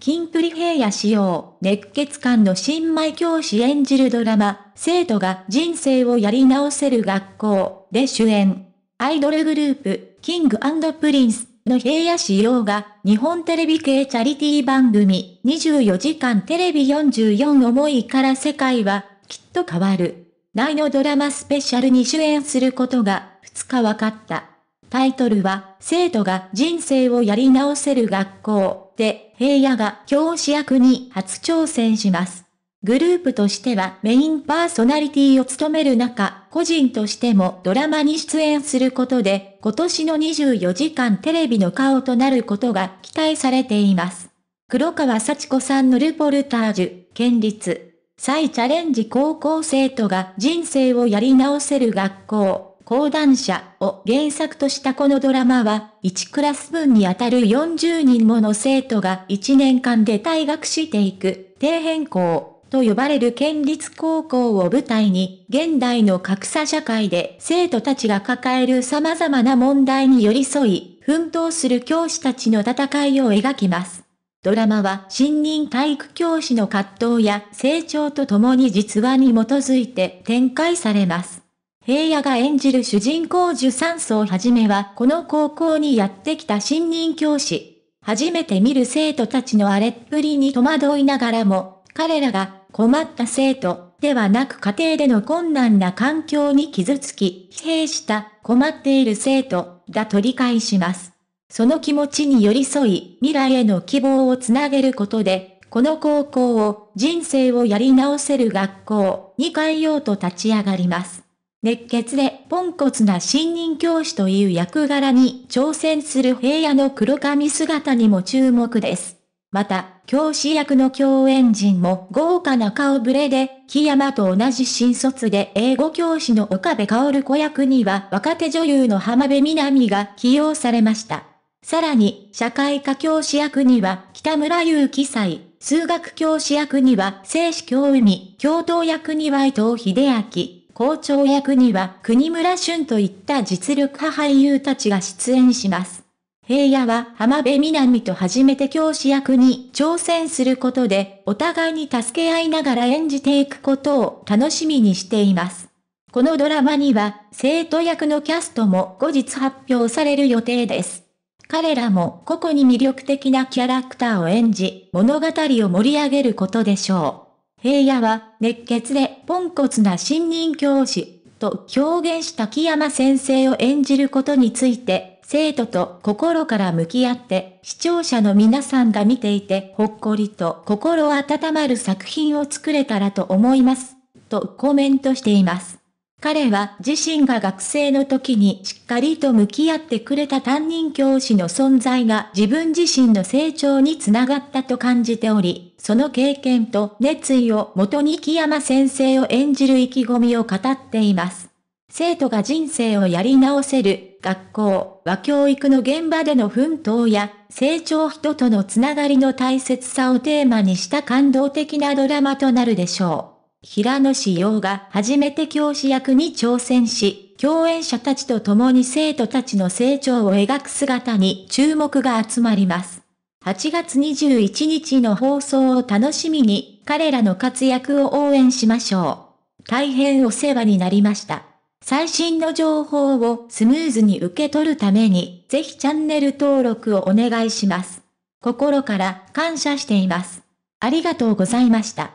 キンプリ平野仕様、熱血感の新米教師演じるドラマ、生徒が人生をやり直せる学校で主演。アイドルグループ、キングプリンスの平野仕様が、日本テレビ系チャリティ番組、24時間テレビ44思いから世界は、きっと変わる。内のドラマスペシャルに主演することが、2日分かった。タイトルは、生徒が人生をやり直せる学校で、平野が教師役に初挑戦します。グループとしてはメインパーソナリティを務める中、個人としてもドラマに出演することで、今年の24時間テレビの顔となることが期待されています。黒川幸子さんのルポルタージュ、県立、再チャレンジ高校生徒が人生をやり直せる学校。講談社を原作としたこのドラマは、1クラス分にあたる40人もの生徒が1年間で退学していく、底辺校と呼ばれる県立高校を舞台に、現代の格差社会で生徒たちが抱える様々な問題に寄り添い、奮闘する教師たちの戦いを描きます。ドラマは新任体育教師の葛藤や成長とともに実話に基づいて展開されます。平野が演じる主人公樹3層はじめはこの高校にやってきた新任教師。初めて見る生徒たちの荒れっぷりに戸惑いながらも、彼らが困った生徒ではなく家庭での困難な環境に傷つき、疲弊した困っている生徒だと理解します。その気持ちに寄り添い、未来への希望をつなげることで、この高校を人生をやり直せる学校に変えようと立ち上がります。熱血でポンコツな新任教師という役柄に挑戦する平野の黒髪姿にも注目です。また、教師役の共演陣も豪華な顔ぶれで、木山と同じ新卒で英語教師の岡部薫子役には若手女優の浜辺美波が起用されました。さらに、社会科教師役には北村祐希祭、数学教師役には静止教海、教頭役には伊藤秀明、包丁役には国村俊といった実力派俳優たちが出演します。平野は浜辺美波と初めて教師役に挑戦することで、お互いに助け合いながら演じていくことを楽しみにしています。このドラマには、生徒役のキャストも後日発表される予定です。彼らも個々に魅力的なキャラクターを演じ、物語を盛り上げることでしょう。平野は熱血でポンコツな新任教師と表現した木山先生を演じることについて、生徒と心から向き合って、視聴者の皆さんが見ていてほっこりと心温まる作品を作れたらと思います。とコメントしています。彼は自身が学生の時にしっかりと向き合ってくれた担任教師の存在が自分自身の成長につながったと感じており、その経験と熱意をもとに木山先生を演じる意気込みを語っています。生徒が人生をやり直せる、学校は教育の現場での奮闘や、成長人とのつながりの大切さをテーマにした感動的なドラマとなるでしょう。平野紫耀が初めて教師役に挑戦し、共演者たちと共に生徒たちの成長を描く姿に注目が集まります。8月21日の放送を楽しみに、彼らの活躍を応援しましょう。大変お世話になりました。最新の情報をスムーズに受け取るために、ぜひチャンネル登録をお願いします。心から感謝しています。ありがとうございました。